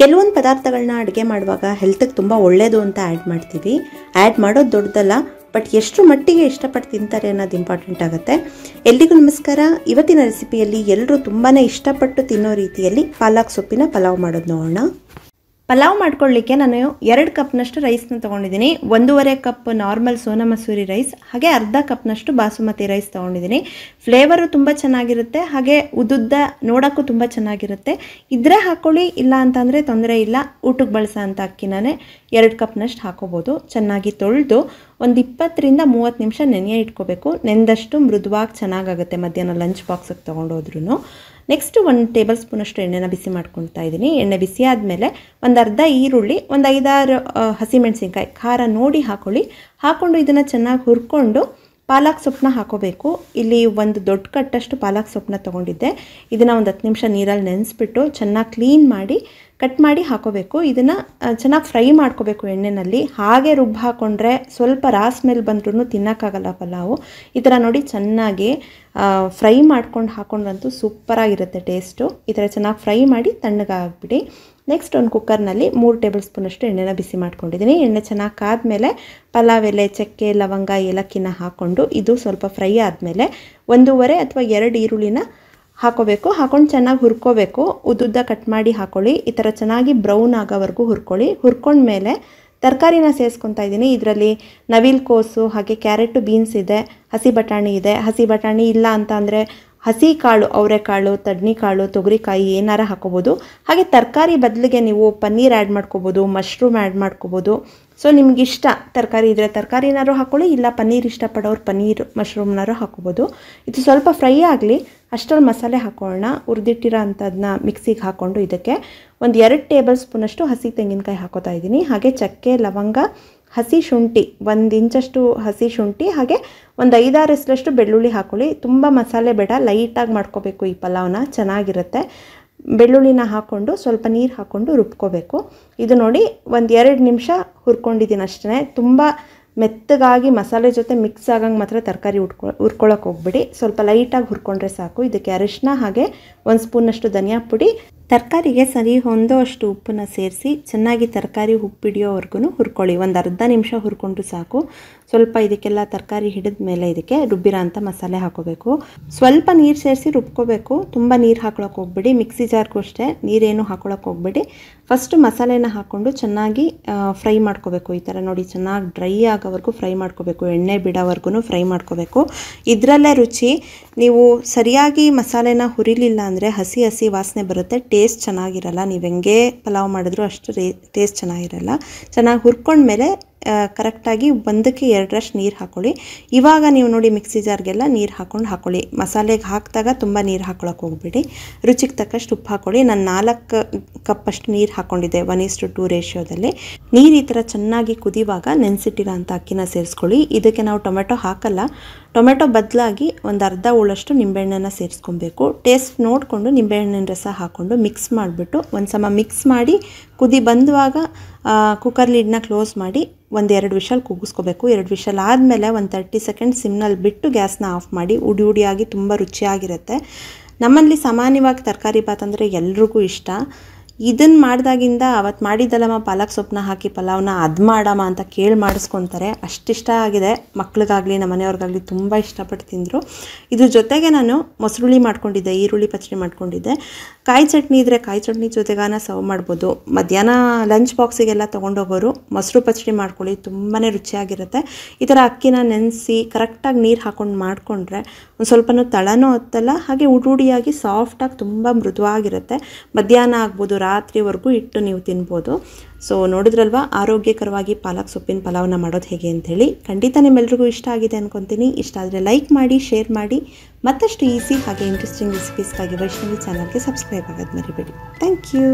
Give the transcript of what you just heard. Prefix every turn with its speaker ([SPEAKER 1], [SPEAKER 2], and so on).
[SPEAKER 1] ಕೆಲವೊಂದು ಪದಾರ್ಥಗಳನ್ನ ಅಡುಗೆ ಮಾಡುವಾಗ ಹೆಲ್ತ್ಗೆ ತುಂಬ ಒಳ್ಳೆಯದು ಅಂತ ಆ್ಯಡ್ ಮಾಡ್ತೀವಿ ಆ್ಯಡ್ ಮಾಡೋದು ದೊಡ್ಡದಲ್ಲ ಬಟ್ ಎಷ್ಟು ಮಟ್ಟಿಗೆ ಇಷ್ಟಪಟ್ಟು ತಿಂತಾರೆ ಅನ್ನೋದು ಇಂಪಾರ್ಟೆಂಟ್ ಆಗುತ್ತೆ ಎಲ್ರಿಗೂ ನಮಸ್ಕಾರ ಇವತ್ತಿನ ರೆಸಿಪಿಯಲ್ಲಿ ಎಲ್ಲರೂ ತುಂಬಾ ಇಷ್ಟಪಟ್ಟು ತಿನ್ನೋ ರೀತಿಯಲ್ಲಿ ಪಾಲಕ್ ಸೊಪ್ಪಿನ ಪಲಾವ್ ಮಾಡೋದು ನೋಡೋಣ ಪಲಾವ್ ಮಾಡ್ಕೊಳ್ಳಿಕ್ಕೆ ನಾನು ಎರಡು ಕಪ್ನಷ್ಟು ರೈಸ್ನ ತೊಗೊಂಡಿದ್ದೀನಿ ಒಂದೂವರೆ cup normal Sona Masuri rice ಹಾಗೆ ಅರ್ಧ ಕಪ್ನಷ್ಟು ಬಾಸುಮತಿ ರೈಸ್ ತೊಗೊಂಡಿದ್ದೀನಿ ಫ್ಲೇವರು ತುಂಬ ಚೆನ್ನಾಗಿರುತ್ತೆ ಹಾಗೆ ಉದ್ದುದ್ದ ನೋಡೋಕ್ಕೂ ತುಂಬ ಚೆನ್ನಾಗಿರುತ್ತೆ ಇದ್ರೆ ಹಾಕ್ಕೊಳ್ಳಿ ಇಲ್ಲ ಅಂತಂದರೆ ತೊಂದರೆ ಇಲ್ಲ ಊಟಕ್ಕೆ ಬಳಸೋ ಅಂತ ನಾನೇ ಎರಡು ಕಪ್ನಷ್ಟು ಹಾಕೋಬೋದು ಚೆನ್ನಾಗಿ ತೊಳೆದು ಒಂದು ಇಪ್ಪತ್ತರಿಂದ ಮೂವತ್ತು ನಿಮಿಷ ನೆನೆಯ ಇಟ್ಕೋಬೇಕು ನೆಂದಷ್ಟು ಮೃದುವಾಗಿ ಚೆನ್ನಾಗಾಗುತ್ತೆ ಮಧ್ಯಾಹ್ನ ಲಂಚ್ ಬಾಕ್ಸಿಗೆ ತೊಗೊಂಡೋದ್ರೂ ನೆಕ್ಸ್ಟ್ ಒಂದು ಟೇಬಲ್ ಸ್ಪೂನಷ್ಟು ಎಣ್ಣೆನ ಬಿಸಿ ಮಾಡ್ಕೊಳ್ತಾ ಇದ್ದೀನಿ ಎಣ್ಣೆ ಬಿಸಿ ಆದಮೇಲೆ ಒಂದು ಅರ್ಧ ಈರುಳ್ಳಿ ಒಂದು ಐದಾರು ಹಸಿಮೆಣಸಿನ್ಕಾಯಿ ಖಾರ ನೋಡಿ ಹಾಕೊಳ್ಳಿ ಹಾಕ್ಕೊಂಡು ಇದನ್ನು ಚೆನ್ನಾಗಿ ಹುರ್ಕೊಂಡು ಪಾಲಕ್ ಸೊಪ್ಪನ್ನ ಹಾಕೋಬೇಕು ಇಲ್ಲಿ ಒಂದು ದೊಡ್ಡ ಕಟ್ಟಷ್ಟು ಪಾಲಕ್ ಸೊಪ್ಪನ್ನ ತೊಗೊಂಡಿದ್ದೆ ಇದನ್ನು ಒಂದು ಹತ್ತು ನಿಮಿಷ ನೀರಲ್ಲಿ ನೆನೆಸ್ಬಿಟ್ಟು ಚೆನ್ನಾಗಿ ಕ್ಲೀನ್ ಮಾಡಿ ಕಟ್ ಮಾಡಿ ಹಾಕೋಬೇಕು ಇದನ್ನು ಚೆನ್ನಾಗಿ ಫ್ರೈ ಮಾಡ್ಕೋಬೇಕು ಎಣ್ಣೆಯಲ್ಲಿ ಹಾಗೆ ರುಬ್ಬಿ ಹಾಕ್ಕೊಂಡ್ರೆ ಸ್ವಲ್ಪ ರಾ ಸ್ಮೆಲ್ ಬಂದ್ರೂ ತಿನ್ನೋಕ್ಕಾಗಲ್ಲ ಪಲಾವು ಈ ಥರ ನೋಡಿ ಚೆನ್ನಾಗಿ ಫ್ರೈ ಮಾಡ್ಕೊಂಡು ಹಾಕ್ಕೊಂಡ್ರಂತೂ ಸೂಪರಾಗಿರುತ್ತೆ ಟೇಸ್ಟು ಈ ಥರ ಚೆನ್ನಾಗಿ ಫ್ರೈ ಮಾಡಿ ತಣ್ಣಗಾಗ್ಬಿಡಿ ನೆಕ್ಸ್ಟ್ ಒಂದು ಕುಕ್ಕರ್ನಲ್ಲಿ ಮೂರು ಟೇಬಲ್ ಸ್ಪೂನಷ್ಟು ಎಣ್ಣೆನ ಬಿಸಿ ಮಾಡ್ಕೊಂಡಿದ್ದೀನಿ ಎಣ್ಣೆ ಚೆನ್ನಾಗಿ ಕಾದಮೇಲೆ ಪಲಾವ್ ಎಲೆ ಚಕ್ಕೆ ಲವಂಗ ಏಲಕ್ಕಿನ ಹಾಕ್ಕೊಂಡು ಇದು ಸ್ವಲ್ಪ ಫ್ರೈ ಆದಮೇಲೆ ಒಂದೂವರೆ ಅಥವಾ ಎರಡು ಈರುಳ್ಳಿನ ಹಾಕೋಬೇಕು ಹಾಕೊಂಡು ಚೆನ್ನಾಗಿ ಹುರ್ಕೋಬೇಕು ಉದ್ದುದ್ದ ಕಟ್ ಮಾಡಿ ಹಾಕೊಳ್ಳಿ ಈ ಥರ ಚೆನ್ನಾಗಿ ಬ್ರೌನ್ ಆಗೋವರೆಗೂ ಹುರ್ಕೊಳ್ಳಿ ಹುರ್ಕೊಂಡ್ಮೇಲೆ ತರಕಾರಿನ ಸೇರಿಸ್ಕೊತಾ ಇದ್ದೀನಿ ಇದರಲ್ಲಿ ನವಿಲು ಕೋಸು ಹಾಗೆ ಕ್ಯಾರೆಟು ಬೀನ್ಸ್ ಇದೆ ಹಸಿ ಬಟಾಣಿ ಇದೆ ಹಸಿ ಬಟಾಣಿ ಇಲ್ಲ ಅಂತ ಅಂದರೆ ಹಸಿ ಕಾಳು ಅವರೆಕಾಳು ತಡ್ನಿಕಾಳು ತೊಗರಿಕಾಯಿ ಏನಾರ ಹಾಕೋಬೋದು ಹಾಗೆ ತರಕಾರಿ ಬದಲಿಗೆ ನೀವು ಪನ್ನೀರ್ ಆ್ಯಡ್ ಮಾಡ್ಕೋಬೋದು ಮಶ್ರೂಮ್ ಆ್ಯಡ್ ಮಾಡ್ಕೋಬೋದು ಸೊ ನಿಮ್ಗೆ ಇಷ್ಟ ತರಕಾರಿ ಇದ್ದರೆ ತರಕಾರಿನಾರು ಹಾಕೊಳ್ಳಿ ಇಲ್ಲ ಪನ್ನೀರ್ ಇಷ್ಟಪಡೋರು ಪನ್ನೀರ್ ಮಶ್ರೂಮ್ನಾರು ಹಾಕೋಬೋದು ಇದು ಸ್ವಲ್ಪ ಫ್ರೈ ಆಗಲಿ ಅಷ್ಟರಲ್ಲಿ ಮಸಾಲೆ ಹಾಕೊಳ್ಳೋಣ ಹುರಿದಿಟ್ಟಿರೋ ಅಂಥದನ್ನ ಮಿಕ್ಸಿಗೆ ಹಾಕ್ಕೊಂಡು ಇದಕ್ಕೆ ಒಂದು ಎರಡು ಟೇಬಲ್ ಸ್ಪೂನಷ್ಟು ಹಸಿ ತೆಂಗಿನಕಾಯಿ ಹಾಕೋತಾ ಇದ್ದೀನಿ ಹಾಗೆ ಚಕ್ಕೆ ಲವಂಗ ಹಸಿ ಶುಂಠಿ ಒಂದು ಇಂಚಷ್ಟು ಹಸಿ ಶುಂಠಿ ಹಾಗೆ ಒಂದು ಐದಾರು ಎಸ್ಲಷ್ಟು ಬೆಳ್ಳುಳ್ಳಿ ಹಾಕ್ಕೊಳ್ಳಿ ತುಂಬ ಮಸಾಲೆ ಬೇಡ ಲೈಟಾಗಿ ಮಾಡ್ಕೋಬೇಕು ಈ ಪಲಾವ್ನ ಚೆನ್ನಾಗಿರುತ್ತೆ ಬೆಳ್ಳುಳ್ಳಿನ ಹಾಕ್ಕೊಂಡು ಸ್ವಲ್ಪ ನೀರು ಹಾಕ್ಕೊಂಡು ರುಬ್ಕೋಬೇಕು ಇದು ನೋಡಿ ಒಂದು ಎರಡು ನಿಮಿಷ ಹುರ್ಕೊಂಡಿದ್ದೀನಿ ಅಷ್ಟೇ ತುಂಬ ಮೆತ್ತಗಾಗಿ ಮಸಾಲೆ ಜೊತೆ ಮಿಕ್ಸ್ ಆಗಂಗೆ ಮಾತ್ರ ತರಕಾರಿ ಉಟ್ಕೊ ಹುರ್ಕೊಳಕ್ಕೆ ಹೋಗ್ಬಿಡಿ ಸ್ವಲ್ಪ ಲೈಟಾಗಿ ಹುರ್ಕೊಂಡ್ರೆ ಸಾಕು ಇದಕ್ಕೆ ಅರಿಶಿನ ಹಾಗೆ ಒಂದು ಸ್ಪೂನಷ್ಟು ಧನಿಯಾ ಪುಡಿ ತರಕಾರಿಗೆ ಸರಿ ಹೊಂದೋ ಅಷ್ಟು ಉಪ್ಪನ್ನು ಸೇರಿಸಿ ಚೆನ್ನಾಗಿ ತರಕಾರಿ ಉಪ್ಪು ಹಿಡಿಯೋವರೆಗೂ ಹುರ್ಕೊಳ್ಳಿ ಒಂದು ಅರ್ಧ ನಿಮಿಷ ಹುರ್ಕೊಂಡು ಸಾಕು ಸ್ವಲ್ಪ ಇದಕ್ಕೆಲ್ಲ ತರಕಾರಿ ಹಿಡಿದ ಮೇಲೆ ಇದಕ್ಕೆ ರುಬ್ಬಿರ ಅಂತ ಮಸಾಲೆ ಹಾಕೋಬೇಕು ಸ್ವಲ್ಪ ನೀರು ಸೇರಿಸಿ ರುಬ್ಕೋಬೇಕು ತುಂಬ ನೀರು ಹಾಕೊಳಕ್ಕೆ ಹೋಗ್ಬಿಡಿ ಮಿಕ್ಸಿ ಜಾರ್ಗೂ ಅಷ್ಟೇ ನೀರೇನು ಹಾಕೊಳಕ್ಕೆ ಹೋಗ್ಬೇಡಿ ಫಸ್ಟ್ ಮಸಾಲೆನ ಹಾಕ್ಕೊಂಡು ಚೆನ್ನಾಗಿ ಫ್ರೈ ಮಾಡ್ಕೋಬೇಕು ಈ ಥರ ನೋಡಿ ಚೆನ್ನಾಗಿ ಡ್ರೈ ಆಗೋವರೆಗೂ ಫ್ರೈ ಮಾಡ್ಕೋಬೇಕು ಎಣ್ಣೆ ಬಿಡೋವರೆಗೂ ಫ್ರೈ ಮಾಡ್ಕೋಬೇಕು ಇದರಲ್ಲೇ ರುಚಿ ನೀವು ಸರಿಯಾಗಿ ಮಸಾಲೆನ ಹುರಿಲಿಲ್ಲ ಅಂದರೆ ಹಸಿ ಹಸಿ ವಾಸನೆ ಬರುತ್ತೆ ಟೇಸ್ಟ್ ಚೆನ್ನಾಗಿರಲ್ಲ ನೀವು ಹೆಂಗೆ ಪಲಾವ್ ಮಾಡಿದ್ರು ಅಷ್ಟು ರೇ ಟೇಸ್ಟ್ ಚೆನ್ನಾಗಿರಲ್ಲ ಚೆನ್ನಾಗಿ ಹುರ್ಕೊಂಡ್ಮೇಲೆ ಕರೆಕ್ಟಾಗಿ ಒಂದಕ್ಕೆ ಎರಡರಷ್ಟು ನೀರು ಹಾಕ್ಕೊಳ್ಳಿ ಇವಾಗ ನೀವು ನೋಡಿ ಮಿಕ್ಸಿ ಜಾರ್ಗೆಲ್ಲ ನೀರು ಹಾಕ್ಕೊಂಡು ಹಾಕ್ಕೊಳ್ಳಿ ಮಸಾಲೆಗೆ ಹಾಕಿದಾಗ ತುಂಬ ನೀರು ಹಾಕ್ಕೊಳಕ್ಕೆ ಹೋಗ್ಬಿಡಿ ರುಚಿಗೆ ತಕ್ಕಷ್ಟು ಉಪ್ಪು ಹಾಕ್ಕೊಳ್ಳಿ ನಾನು ನಾಲ್ಕು ಕಪ್ಪಷ್ಟು ನೀರು ಹಾಕ್ಕೊಂಡಿದ್ದೆ ಒನ್ ಟು ಟೂ ರೇಷಿಯೋದಲ್ಲಿ ನೀರು ಈ ಥರ ಚೆನ್ನಾಗಿ ಕುದಿವಾಗ ನೆನೆಸಿಟ್ಟಿರೋ ಅಕ್ಕಿನ ಸೇರಿಸ್ಕೊಳ್ಳಿ ಇದಕ್ಕೆ ನಾವು ಟೊಮೆಟೊ ಹಾಕಲ್ಲ ಟೊಮೆಟೊ ಬದಲಾಗಿ ಒಂದು ಅರ್ಧ ಉಳ್ಳಷ್ಟು ನಿಂಬೆಹಣ್ಣನ್ನು ಸೇರಿಸ್ಕೊಬೇಕು ಟೇಸ್ಟ್ ನೋಡಿಕೊಂಡು ನಿಂಬೆಹಣ್ಣಿನ ರಸ ಹಾಕ್ಕೊಂಡು ಮಿಕ್ಸ್ ಮಾಡಿಬಿಟ್ಟು ಒಂದು ಸಮ ಮಿಕ್ಸ್ ಮಾಡಿ ಕುದಿ ಬಂದುವಾಗ ಕುಕ್ಕರ್ ಕ್ಲೋಸ್ ಮಾಡಿ ಒಂದು ಎರಡು ವಿಷಲ್ ಕೂಗಿಸ್ಕೋಬೇಕು ಎರಡು ವಿಷಲ್ ಆದಮೇಲೆ ಒಂದು ತರ್ಟಿ ಸೆಕೆಂಡ್ ಸಿಮ್ನಲ್ಲಿ ಬಿಟ್ಟು ಗ್ಯಾಸ್ನ ಆಫ್ ಮಾಡಿ ಉಡಿ ಉಡಿಯಾಗಿ ತುಂಬ ರುಚಿಯಾಗಿರುತ್ತೆ ನಮ್ಮಲ್ಲಿ ಸಾಮಾನ್ಯವಾಗಿ ತರಕಾರಿ ಭಾತ್ ಅಂದರೆ ಎಲ್ರಿಗೂ ಇಷ್ಟ ಇದನ್ನು ಮಾಡಿದಾಗಿಂದ ಅವತ್ತು ಮಾಡಿದ್ದಲ್ಲಮ್ಮ ಪಾಲಕ್ ಸೊಪ್ಪನ್ನ ಹಾಕಿ ಪಲಾವ್ನ ಅದು ಮಾಡಮ್ಮ ಅಂತ ಕೇಳಿ ಮಾಡಿಸ್ಕೊತಾರೆ ಅಷ್ಟಿಷ್ಟ ಆಗಿದೆ ಮಕ್ಳಿಗಾಗಲಿ ನಮ್ಮ ಮನೆಯವ್ರಿಗಾಗಲಿ ತುಂಬ ಇಷ್ಟಪಟ್ಟು ತಿಂದರು ಇದ್ರ ಜೊತೆಗೆ ನಾನು ಮೊಸರುಳ್ಳಿ ಮಾಡ್ಕೊಂಡಿದ್ದೆ ಈರುಳ್ಳಿ ಪಚಡಿ ಮಾಡ್ಕೊಂಡಿದ್ದೆ ಕಾಯಿ ಚಟ್ನಿ ಇದ್ದರೆ ಕಾಯಿ ಚಟ್ನಿ ಜೊತೆಗಾನ ಸರ್ವ್ ಮಾಡ್ಬೋದು ಮಧ್ಯಾಹ್ನ ಲಂಚ್ ಬಾಕ್ಸಿಗೆಲ್ಲ ತೊಗೊಂಡೋಗೋರು ಮೊಸರು ಪಚಡಿ ಮಾಡ್ಕೊಳ್ಳಿ ತುಂಬಾ ರುಚಿಯಾಗಿರುತ್ತೆ ಈ ಥರ ಅಕ್ಕಿನ ನೆನೆಸಿ ಕರೆಕ್ಟಾಗಿ ನೀರು ಹಾಕ್ಕೊಂಡು ಮಾಡಿಕೊಂಡ್ರೆ ಒಂದು ಸ್ವಲ್ಪನೂ ತಳನೂ ಹತ್ತಲ್ಲ ಹಾಗೆ ಉಡುಡಿಯಾಗಿ ಸಾಫ್ಟಾಗಿ ತುಂಬ ಮೃದುವಾಗಿರುತ್ತೆ ಮಧ್ಯಾಹ್ನ ಆಗ್ಬೋದು ರಾತ್ರಿವರೆಗೂ ಇಟ್ಟು ನೀವು ತಿನ್ಬೋದು ಸೊ ನೋಡಿದ್ರಲ್ವಾ ಆರೋಗ್ಯಕರವಾಗಿ ಪಾಲಕ್ ಸೊಪ್ಪಿನ ಪಲಾವ್ನ ಮಾಡೋದು ಹೇಗೆ ಅಂಥೇಳಿ ಖಂಡಿತ ನಿಮ್ಮೆಲ್ರಿಗೂ ಇಷ್ಟ ಆಗಿದೆ ಅಂದ್ಕೊತೀನಿ ಇಷ್ಟ ಆದರೆ ಲೈಕ್ ಮಾಡಿ ಶೇರ್ ಮಾಡಿ ಮತ್ತಷ್ಟು ಈಸಿ ಹಾಗೆ ಇಂಟ್ರೆಸ್ಟಿಂಗ್ ರೆಸಿಪೀಸ್ಗಾಗಿ ವೈಷ್ಣವಿ ಚಾನಲ್ಗೆ ಸಬ್ಸ್ಕ್ರೈಬ್ ಆಗೋದು ಮರಿಬೇಡಿ ಥ್ಯಾಂಕ್ ಯು